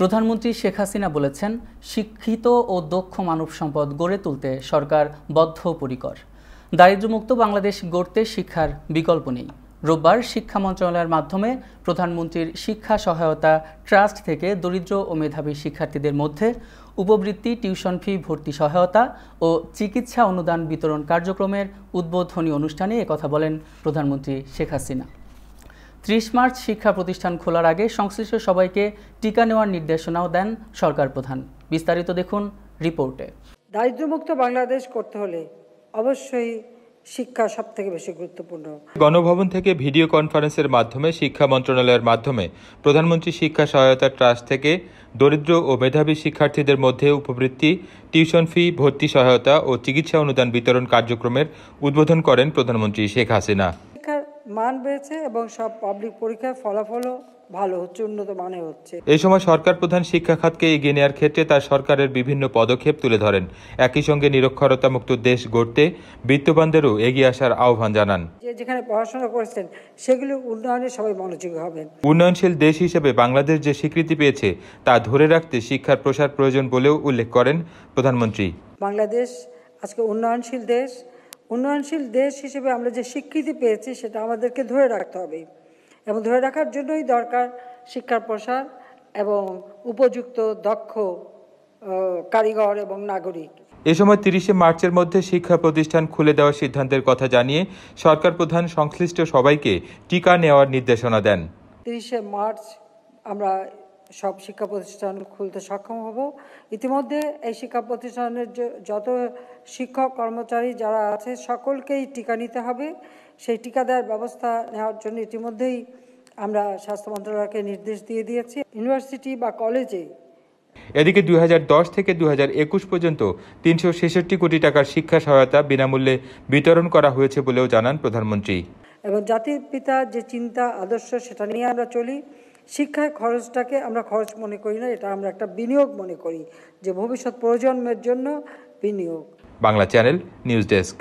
প্রধানমন্ত্রী শেখ হাসিনা বলেছেন শিক্ষিত ও দক্ষ মানব সম্পদ গড়ে তুলতে সরকার বদ্ধপরিকর দারিদ্র্যমুক্ত বাংলাদেশ গড়তে শিক্ষার বিকল্প নেই রোববার শিক্ষা মন্ত্রণালয়ের মাধ্যমে প্রধানমন্ত্রীর শিক্ষা সহায়তা ট্রাস্ট থেকে দরিদ্র ও মেধাবী শিক্ষার্থীদের মধ্যে উপবৃত্তি টিউশন ফি ভর্তি সহায়তা ও চিকিৎসা অনুদান বিতরণ কার্যক্রমের উদ্বোধনী অনুষ্ঠানে একথা বলেন প্রধানমন্ত্রী শেখ হাসিনা ত্রিশ মার্চ শিক্ষা প্রতিষ্ঠান খোলার আগে সংশ্লিষ্ট সবাইকে টিকা নেওয়ার নির্দেশনাও দেন সরকার প্রধান বিস্তারিত দেখুন রিপোর্টে দারিদ্রমুক্ত বাংলাদেশ করতে হলে অবশ্যই শিক্ষা সব থেকে বেশি গুরুত্বপূর্ণ গণভবন থেকে ভিডিও কনফারেন্সের মাধ্যমে শিক্ষা মন্ত্রণালয়ের মাধ্যমে প্রধানমন্ত্রী শিক্ষা সহায়তা ট্রাস্ট থেকে দরিদ্র ও মেধাবী শিক্ষার্থীদের মধ্যে উপবৃত্তি টিউশন ফি ভর্তি সহায়তা ও চিকিৎসা অনুদান বিতরণ কার্যক্রমের উদ্বোধন করেন প্রধানমন্ত্রী শেখ হাসিনা মান বেড়েছে এবং সব পাবলিক পরীক্ষার ফলাফলও ভালো হচ্ছে উন্নত মানের হচ্ছে এই সময় সরকার প্রধান শিক্ষা খাতকে এগিয়ে নেওয়ার ক্ষেত্রে তার সরকারের বিভিন্ন পদক্ষেপ তুলে ধরেন একই সঙ্গে নিরক্ষরতা মুক্ত দেশ গড়তে বিত্তবানদেরও এগিয়ে আসার আহ্বান জানান যে যেখানে পড়াশোনা করেছেন সেগুলো উন্নয়নে সবাই মনোযোগী হবেন উন্নয়নশীল দেশ হিসেবে বাংলাদেশ যে স্বীকৃতি পেয়েছে তা ধরে রাখতে শিক্ষার প্রসার প্রয়োজন বলেও উল্লেখ করেন প্রধানমন্ত্রী বাংলাদেশ আজকে উন্নয়নশীল দেশ উন্নয়নশীল দেশ হিসেবে আমরা যে স্বীকৃতি পেয়েছি সেটা আমাদেরকে ধরে রাখতে হবে এবং ধরে রাখার জন্যই দরকার শিক্ষার প্রসার এবং উপযুক্ত দক্ষ কারিগর এবং নাগরিক এ সময় তিরিশে মার্চের মধ্যে শিক্ষা প্রতিষ্ঠান খুলে দেওয়ার সিদ্ধান্তের কথা জানিয়ে সরকার প্রধান সংশ্লিষ্ট সবাইকে টিকা নেওয়ার নির্দেশনা দেন তিরিশে মার্চ আমরা সব শিক্ষা প্রতিষ্ঠান খুলতে সক্ষম হব ইতিমধ্যে এই শিক্ষা প্রতিষ্ঠানের যত শিক্ষক কর্মচারী যারা আছে সকলকেই টিকা নিতে হবে সেই টিকা দেওয়ার ব্যবস্থা নেওয়ার জন্য ইতিমধ্যেই আমরা স্বাস্থ্য মন্ত্রণালয়কে নির্দেশ দিয়ে দিয়েছি ইউনিভার্সিটি বা কলেজে এদিকে দুই থেকে দুই পর্যন্ত তিনশো ছেষট্টি কোটি টাকার শিক্ষা সহায়তা বিনামূল্যে বিতরণ করা হয়েছে বলেও জানান প্রধানমন্ত্রী এবং জাতির পিতা যে চিন্তা আদর্শ সেটা নিয়ে আমরা চলি শিক্ষায় খরচটাকে আমরা খরচ মনে করি না এটা আমরা একটা বিনিয়োগ মনে করি যে ভবিষ্যৎ প্রজন্মের জন্য বিনিয়োগ বাংলা চ্যানেল নিউজ ডেস্ক